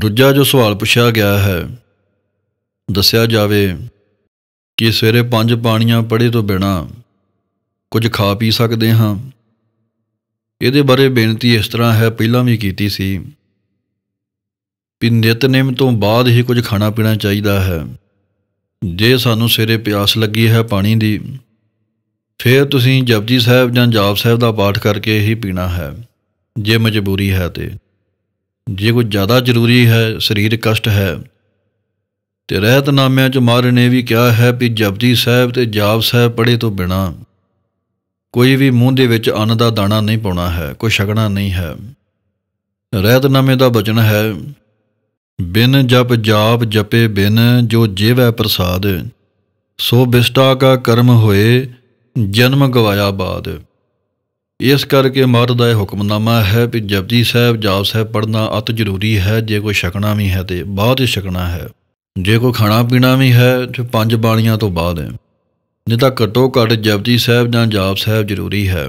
ਦੂਜਾ ਜੋ ਸਵਾਲ ਪੁੱਛਿਆ ਗਿਆ ਹੈ ਦੱਸਿਆ ਜਾਵੇ ਕਿ ਸਵੇਰੇ ਪੰਜ ਪਾਣੀਆਂ ਪੜੇ ਤੋਂ ਬਿਨਾ ਕੁਝ ਖਾ ਪੀ ਸਕਦੇ ਹਾਂ ਇਹਦੇ ਬਾਰੇ ਬੇਨਤੀ ਇਸ ਤਰ੍ਹਾਂ ਹੈ ਪਹਿਲਾਂ ਵੀ ਕੀਤੀ ਸੀ ਵੀ ਨਿਤਨੇਮ ਤੋਂ ਬਾਅਦ ਹੀ ਕੁਝ ਖਾਣਾ ਪੀਣਾ ਚਾਹੀਦਾ ਹੈ ਜੇ ਸਾਨੂੰ ਸਵੇਰੇ ਪਿਆਸ ਲੱਗੀ ਹੈ ਪਾਣੀ ਦੀ ਫਿਰ ਤੁਸੀਂ ਜਪਜੀ ਸਾਹਿਬ ਜਾਂ ਜਾਪ ਸਾਹਿਬ ਦਾ ਪਾਠ ਕਰਕੇ ਹੀ ਪੀਣਾ ਹੈ ਜੇ ਮਜਬੂਰੀ ਹੈ ਤੇ ਜੇ ਕੋਈ ਜ਼ਿਆਦਾ ਜ਼ਰੂਰੀ ਹੈ ਸਰੀਰ ਕਸ਼ਟ ਹੈ ਤੇ ਰਹਿਤ ਨਾਮਿਆਂ ਚ ਮਾਰਨ ਨੇ ਵੀ ਕਿਹਾ ਹੈ ਕਿ ਜਪਜੀ ਸਾਹਿਬ ਤੇ ਜਾਪ ਸਾਹਿਬ ਪੜੇ ਤੋਂ ਬਿਨਾ ਕੋਈ ਵੀ ਮੂੰਹ ਦੇ ਵਿੱਚ ਅੰਨ ਦਾ ਦਾਣਾ ਨਹੀਂ ਪਾਉਣਾ ਹੈ ਕੋਈ ਛਕਣਾ ਨਹੀਂ ਹੈ ਰਹਿਤ ਨਾਮੇ ਦਾ ਬਚਨ ਹੈ ਬਿਨ ਜਪ ਜਾਪ ਜਪੇ ਬਿਨ ਜੋ ਜੀਵੈ ਪ੍ਰਸਾਦ ਸੋ ਬਿਸਟਾ ਕਾ ਕਰਮ ਹੋਏ ਜਨਮ ਗਵਾਇਆ ਬਾਦ ਇਸ ਕਰਕੇ ਮਹਾਰਾਜ ਦਾ ਇਹ ਹੁਕਮਨਾਮਾ ਹੈ ਕਿ ਜਪਜੀ ਸਾਹਿਬ ਜਾਪ ਸਾਹਿਬ ਪੜਨਾ ਅਤ ਜ਼ਰੂਰੀ ਹੈ ਜੇ ਕੋਈ ਸ਼ਕਣਾ ਵੀ ਹੈ ਤੇ ਬਹੁਤ ਹੀ ਸ਼ਕਣਾ ਹੈ ਜੇ ਕੋਈ ਖਾਣਾ ਪੀਣਾ ਵੀ ਹੈ ਤੇ ਪੰਜ ਬਾਣੀਆਂ ਤੋਂ ਬਾਅਦ ਹੈ ਨਹੀਂ ਤਾਂ ਘਟੋ ਘਟ ਜਪਜੀ ਸਾਹਿਬ ਜਾਂ ਜਾਪ ਸਾਹਿਬ ਜ਼ਰੂਰੀ ਹੈ